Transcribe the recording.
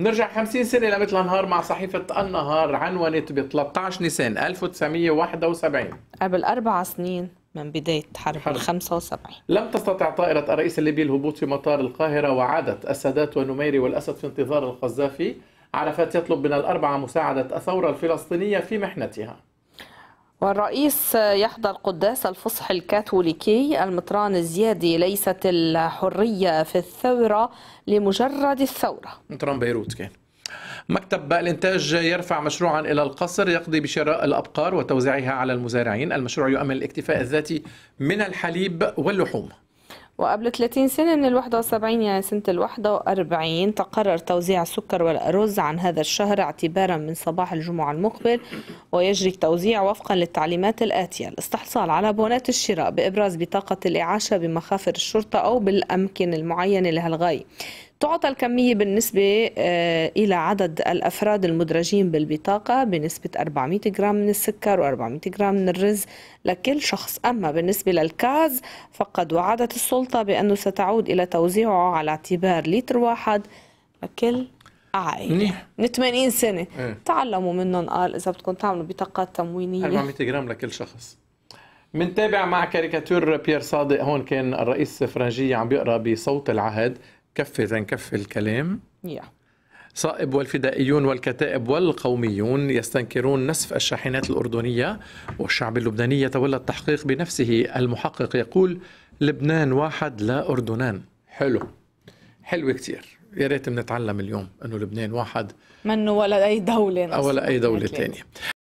نرجع 50 سنة لمثل النهار مع صحيفة النهار عنونت ب 13 نيسان 1971 قبل أربع سنين من بداية حرب ال 75 لم تستطع طائرة الرئيس الليبي الهبوط في مطار القاهرة وعادت السادات والنميري والأسد في انتظار القذافي عرفت يطلب من الأربعة مساعدة الثورة الفلسطينية في محنتها والرئيس يحظى القداس الفصح الكاثوليكي المطران الزيادي ليست الحرية في الثورة لمجرد الثورة مطران بيروت كان مكتب الانتاج يرفع مشروعا الى القصر يقضي بشراء الابقار وتوزيعها على المزارعين المشروع يؤمن الاكتفاء الذاتي من الحليب واللحوم وقبل 30 سنة من ال وسبعين يعني سنة ال وأربعين تقرر توزيع السكر والأرز عن هذا الشهر اعتبارا من صباح الجمعة المقبل ويجري التوزيع وفقا للتعليمات الآتية الاستحصال على بونات الشراء بإبراز بطاقة الإعاشة بمخافر الشرطة أو بالأمكن المعينة لهالغاية تعطى الكمية بالنسبة آه، إلى عدد الأفراد المدرجين بالبطاقة بنسبة 400 جرام من السكر و400 جرام من الرز لكل شخص أما بالنسبة للكاز فقد وعدت السلطة بأنه ستعود إلى توزيعه على اعتبار لتر واحد لكل عائلة منيح من 80 سنة ايه؟ تعلموا منهم قال آه، إذا بدكم تعملوا بطاقات تموينية 400 جرام لكل شخص منتابع مع كاريكاتور بيير صادق هون كان الرئيس فرنجية عم بيقرأ بصوت العهد كفي زين كفي الكلام yeah. صائب والفدائيون والكتائب والقوميون يستنكرون نسف الشاحنات الأردنية والشعب اللبناني يتولى التحقيق بنفسه المحقق يقول لبنان واحد لا أردنان حلو حلو كتير يا ريت بنتعلم اليوم أنه لبنان واحد منه ولا أي دولة ولا أي دولة ثانية